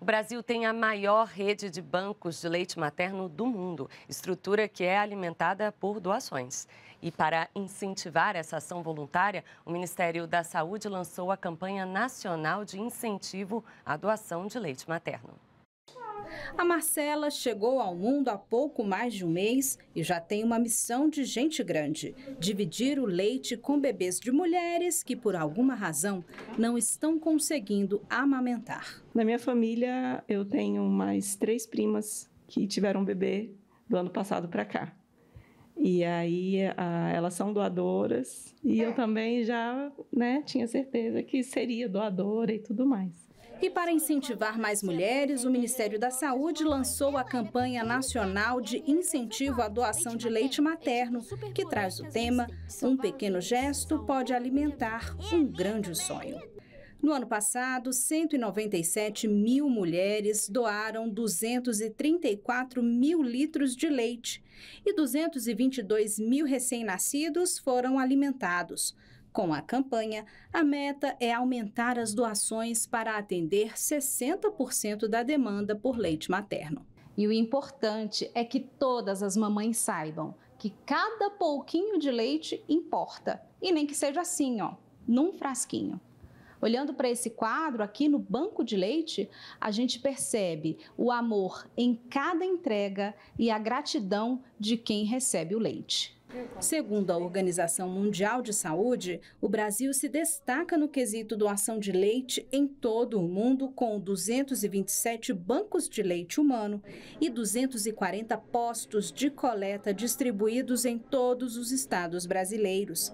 O Brasil tem a maior rede de bancos de leite materno do mundo, estrutura que é alimentada por doações. E para incentivar essa ação voluntária, o Ministério da Saúde lançou a campanha nacional de incentivo à doação de leite materno. A Marcela chegou ao mundo há pouco mais de um mês e já tem uma missão de gente grande: dividir o leite com bebês de mulheres que, por alguma razão, não estão conseguindo amamentar. Na minha família, eu tenho mais três primas que tiveram um bebê do ano passado para cá. E aí a, elas são doadoras e é. eu também já né, tinha certeza que seria doadora e tudo mais. E para incentivar mais mulheres, o Ministério da Saúde lançou a campanha nacional de incentivo à doação de leite materno, que traz o tema Um pequeno gesto pode alimentar um grande sonho. No ano passado, 197 mil mulheres doaram 234 mil litros de leite e 222 mil recém-nascidos foram alimentados. Com a campanha, a meta é aumentar as doações para atender 60% da demanda por leite materno. E o importante é que todas as mamães saibam que cada pouquinho de leite importa. E nem que seja assim, ó, num frasquinho. Olhando para esse quadro, aqui no banco de leite, a gente percebe o amor em cada entrega e a gratidão de quem recebe o leite. Segundo a Organização Mundial de Saúde, o Brasil se destaca no quesito doação de leite em todo o mundo, com 227 bancos de leite humano e 240 postos de coleta distribuídos em todos os estados brasileiros.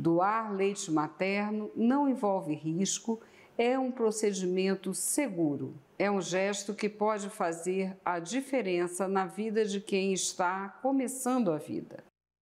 Doar leite materno não envolve risco, é um procedimento seguro. É um gesto que pode fazer a diferença na vida de quem está começando a vida.